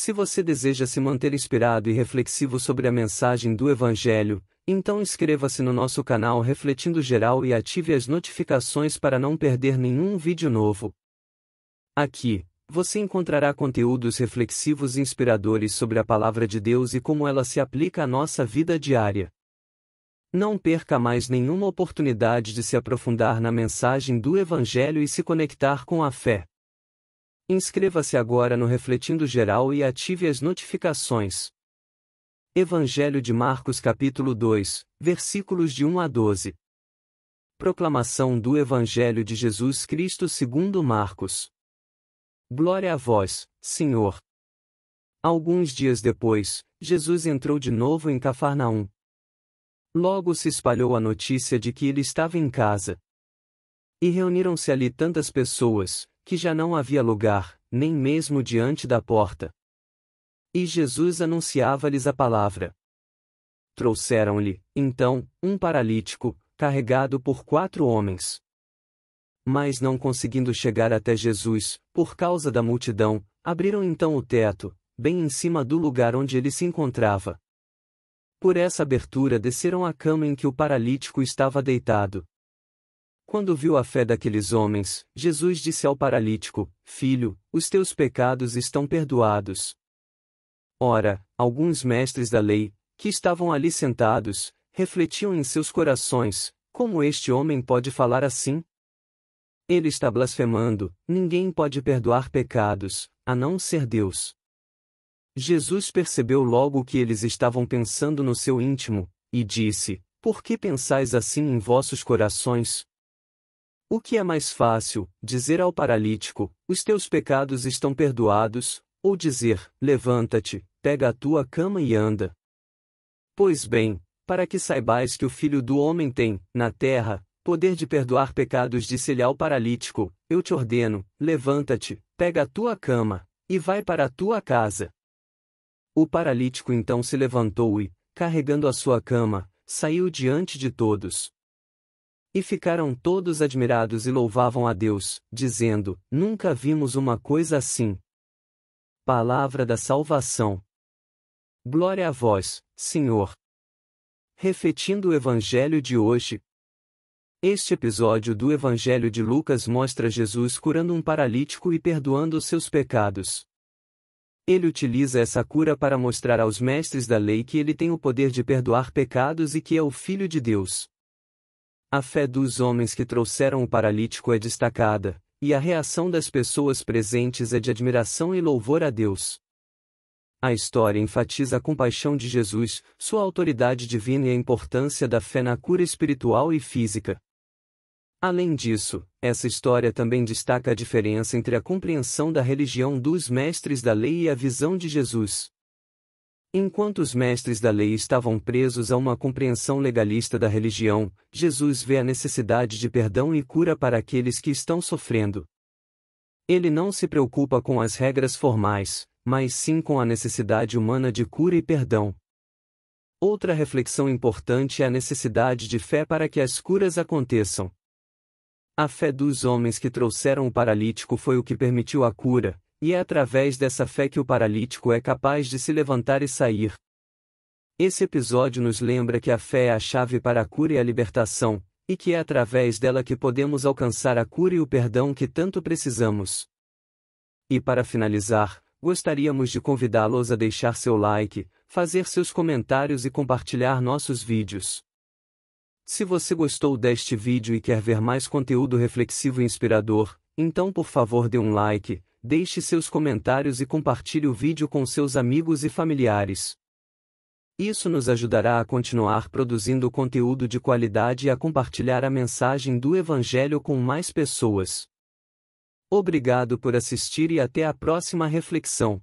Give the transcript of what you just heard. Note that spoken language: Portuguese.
Se você deseja se manter inspirado e reflexivo sobre a mensagem do Evangelho, então inscreva-se no nosso canal Refletindo Geral e ative as notificações para não perder nenhum vídeo novo. Aqui, você encontrará conteúdos reflexivos e inspiradores sobre a Palavra de Deus e como ela se aplica à nossa vida diária. Não perca mais nenhuma oportunidade de se aprofundar na mensagem do Evangelho e se conectar com a fé. Inscreva-se agora no Refletindo Geral e ative as notificações. Evangelho de Marcos, capítulo 2, versículos de 1 a 12. Proclamação do Evangelho de Jesus Cristo segundo Marcos. Glória a vós, Senhor. Alguns dias depois, Jesus entrou de novo em Cafarnaum. Logo se espalhou a notícia de que ele estava em casa. E reuniram-se ali tantas pessoas, que já não havia lugar, nem mesmo diante da porta. E Jesus anunciava-lhes a palavra. Trouxeram-lhe, então, um paralítico, carregado por quatro homens. Mas não conseguindo chegar até Jesus, por causa da multidão, abriram então o teto, bem em cima do lugar onde ele se encontrava. Por essa abertura desceram a cama em que o paralítico estava deitado, quando viu a fé daqueles homens, Jesus disse ao paralítico: Filho, os teus pecados estão perdoados. Ora, alguns mestres da lei, que estavam ali sentados, refletiam em seus corações: como este homem pode falar assim? Ele está blasfemando, ninguém pode perdoar pecados, a não ser Deus. Jesus percebeu logo que eles estavam pensando no seu íntimo, e disse: Por que pensais assim em vossos corações? O que é mais fácil, dizer ao paralítico: Os teus pecados estão perdoados, ou dizer: Levanta-te, pega a tua cama e anda? Pois bem, para que saibais que o Filho do Homem tem, na terra, poder de perdoar pecados, disse-lhe ao paralítico: Eu te ordeno, levanta-te, pega a tua cama, e vai para a tua casa. O paralítico então se levantou e, carregando a sua cama, saiu diante de todos. E ficaram todos admirados e louvavam a Deus, dizendo: Nunca vimos uma coisa assim. Palavra da salvação. Glória a vós, Senhor. Refletindo o Evangelho de hoje. Este episódio do Evangelho de Lucas mostra Jesus curando um paralítico e perdoando seus pecados. Ele utiliza essa cura para mostrar aos mestres da lei que ele tem o poder de perdoar pecados e que é o Filho de Deus. A fé dos homens que trouxeram o paralítico é destacada, e a reação das pessoas presentes é de admiração e louvor a Deus. A história enfatiza a compaixão de Jesus, sua autoridade divina e a importância da fé na cura espiritual e física. Além disso, essa história também destaca a diferença entre a compreensão da religião dos mestres da lei e a visão de Jesus. Enquanto os mestres da lei estavam presos a uma compreensão legalista da religião, Jesus vê a necessidade de perdão e cura para aqueles que estão sofrendo. Ele não se preocupa com as regras formais, mas sim com a necessidade humana de cura e perdão. Outra reflexão importante é a necessidade de fé para que as curas aconteçam. A fé dos homens que trouxeram o paralítico foi o que permitiu a cura, e é através dessa fé que o paralítico é capaz de se levantar e sair. Esse episódio nos lembra que a fé é a chave para a cura e a libertação, e que é através dela que podemos alcançar a cura e o perdão que tanto precisamos. E para finalizar, gostaríamos de convidá-los a deixar seu like, fazer seus comentários e compartilhar nossos vídeos. Se você gostou deste vídeo e quer ver mais conteúdo reflexivo e inspirador, então por favor dê um like, deixe seus comentários e compartilhe o vídeo com seus amigos e familiares. Isso nos ajudará a continuar produzindo conteúdo de qualidade e a compartilhar a mensagem do Evangelho com mais pessoas. Obrigado por assistir e até a próxima reflexão.